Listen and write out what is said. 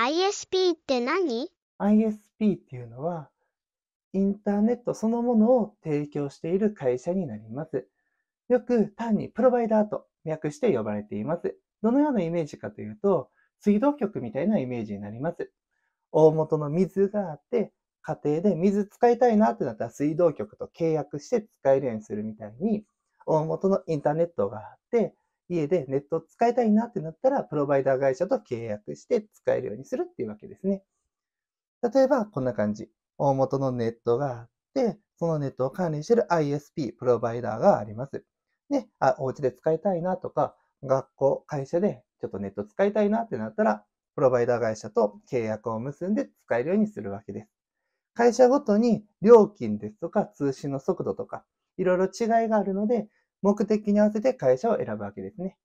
ISP って何 ?ISP っていうのは、インターネットそのものを提供している会社になります。よく単にプロバイダーと略して呼ばれています。どのようなイメージかというと、水道局みたいなイメージになります。大元の水があって、家庭で水使いたいなってなったら水道局と契約して使えるようにするみたいに、大元のインターネットがあって、家でネットを使いたいなってなったら、プロバイダー会社と契約して使えるようにするっていうわけですね。例えば、こんな感じ。大元のネットがあって、そのネットを管理している ISP、プロバイダーがあります。ね、あ、お家で使いたいなとか、学校、会社でちょっとネット使いたいなってなったら、プロバイダー会社と契約を結んで使えるようにするわけです。会社ごとに料金ですとか通信の速度とか、いろいろ違いがあるので、目的に合わせて会社を選ぶわけですね。